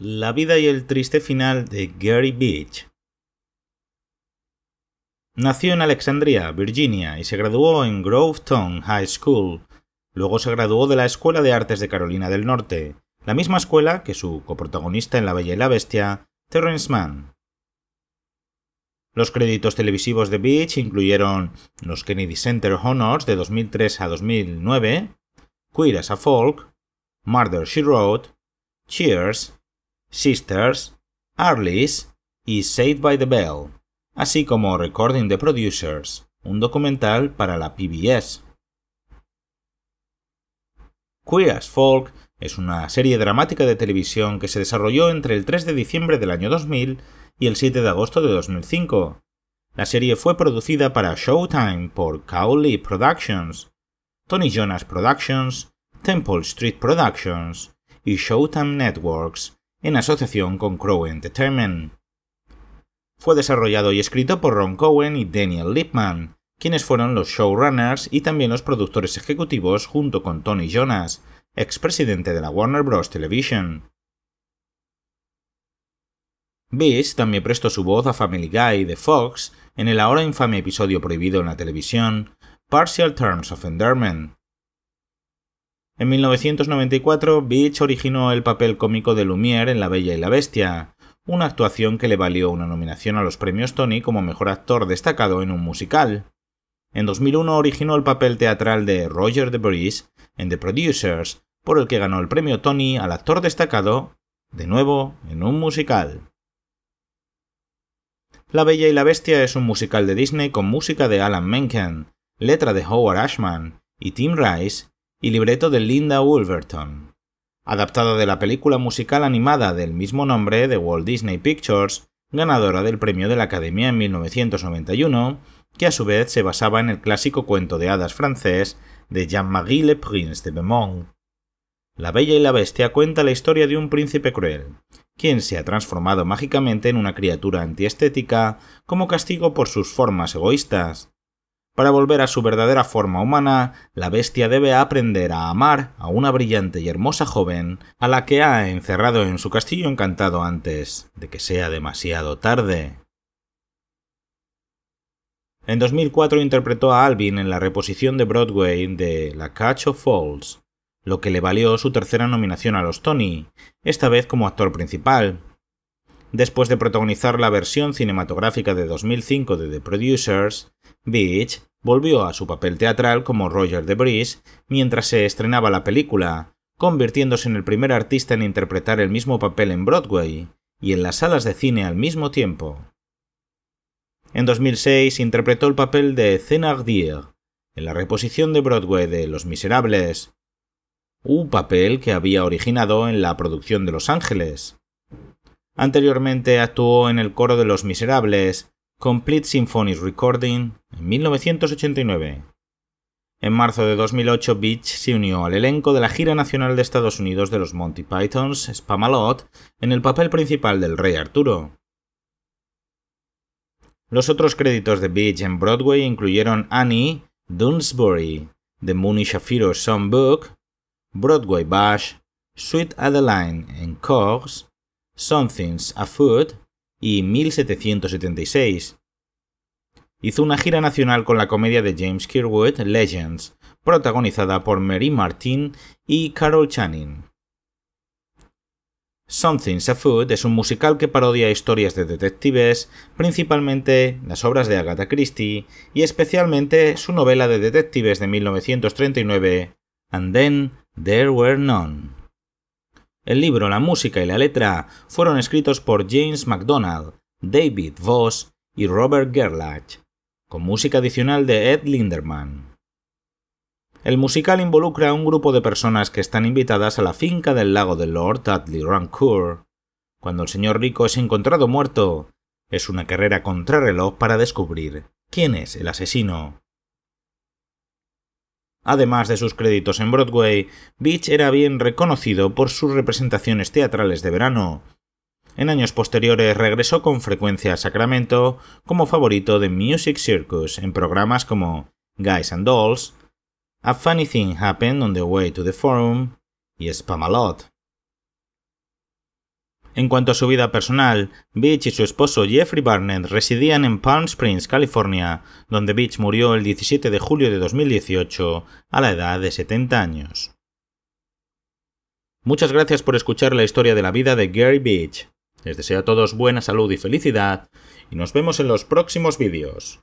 La vida y el triste final de Gary Beach. Nació en Alexandria, Virginia, y se graduó en Grovetown High School. Luego se graduó de la Escuela de Artes de Carolina del Norte, la misma escuela que su coprotagonista en La Bella y la Bestia, Terrence Mann. Los créditos televisivos de Beach incluyeron los Kennedy Center Honors de 2003 a 2009, Queer as a Folk, Murder She Wrote, Cheers Sisters, Arliss y Saved by the Bell, así como Recording the Producers, un documental para la PBS. Queer as Folk es una serie dramática de televisión que se desarrolló entre el 3 de diciembre del año 2000 y el 7 de agosto de 2005. La serie fue producida para Showtime por Cowley Productions, Tony Jonas Productions, Temple Street Productions y Showtime Networks, en asociación con Crow Entertainment. Fue desarrollado y escrito por Ron Cohen y Daniel Lipman, quienes fueron los showrunners y también los productores ejecutivos junto con Tony Jonas, expresidente de la Warner Bros. Television. Beast también prestó su voz a Family Guy de Fox en el ahora infame episodio prohibido en la televisión, Partial Terms of Endearment, en 1994, Beach originó el papel cómico de Lumière en La Bella y la Bestia, una actuación que le valió una nominación a los premios Tony como mejor actor destacado en un musical. En 2001 originó el papel teatral de Roger de Bris en The Producers, por el que ganó el premio Tony al actor destacado, de nuevo, en un musical. La Bella y la Bestia es un musical de Disney con música de Alan Menken, letra de Howard Ashman y Tim Rice, y libreto de Linda Wolverton, adaptada de la película musical animada del mismo nombre de Walt Disney Pictures, ganadora del premio de la Academia en 1991, que a su vez se basaba en el clásico cuento de hadas francés de Jean-Marie Le Prince de Beaumont. La Bella y la Bestia cuenta la historia de un príncipe cruel, quien se ha transformado mágicamente en una criatura antiestética como castigo por sus formas egoístas, para volver a su verdadera forma humana, la bestia debe aprender a amar a una brillante y hermosa joven a la que ha encerrado en su castillo encantado antes de que sea demasiado tarde. En 2004 interpretó a Alvin en la reposición de Broadway de La Catch of Falls, lo que le valió su tercera nominación a los Tony, esta vez como actor principal. Después de protagonizar la versión cinematográfica de 2005 de The Producers, Beach Volvió a su papel teatral como Roger de Bris mientras se estrenaba la película, convirtiéndose en el primer artista en interpretar el mismo papel en Broadway y en las salas de cine al mismo tiempo. En 2006 interpretó el papel de Thénardier en la reposición de Broadway de Los Miserables, un papel que había originado en la producción de Los Ángeles. Anteriormente actuó en el coro de Los Miserables Complete Symphonies Recording en 1989. En marzo de 2008, Beach se unió al elenco de la gira nacional de Estados Unidos de los Monty Pythons, Spamalot, en el papel principal del Rey Arturo. Los otros créditos de Beach en Broadway incluyeron Annie, Dunsbury, The Mooney Shapiro Songbook, Broadway Bash, Sweet Adeline en Cogs, Something's Afoot y 1776. Hizo una gira nacional con la comedia de James Kirwood, Legends, protagonizada por Mary Martin y Carol Channing. Something's Afoot es un musical que parodia historias de detectives, principalmente las obras de Agatha Christie y especialmente su novela de detectives de 1939, And Then There Were None. El libro, la música y la letra fueron escritos por James MacDonald, David Voss y Robert Gerlach, con música adicional de Ed Linderman. El musical involucra a un grupo de personas que están invitadas a la finca del lago del Lord Dudley Rancourt. Cuando el señor rico es encontrado muerto, es una carrera contrarreloj para descubrir quién es el asesino. Además de sus créditos en Broadway, Beach era bien reconocido por sus representaciones teatrales de verano. En años posteriores regresó con frecuencia a Sacramento como favorito de Music Circus en programas como Guys and Dolls, A Funny Thing Happened on the Way to the Forum y Spamalot. En cuanto a su vida personal, Beach y su esposo Jeffrey Barnett residían en Palm Springs, California, donde Beach murió el 17 de julio de 2018 a la edad de 70 años. Muchas gracias por escuchar la historia de la vida de Gary Beach. Les deseo a todos buena salud y felicidad y nos vemos en los próximos vídeos.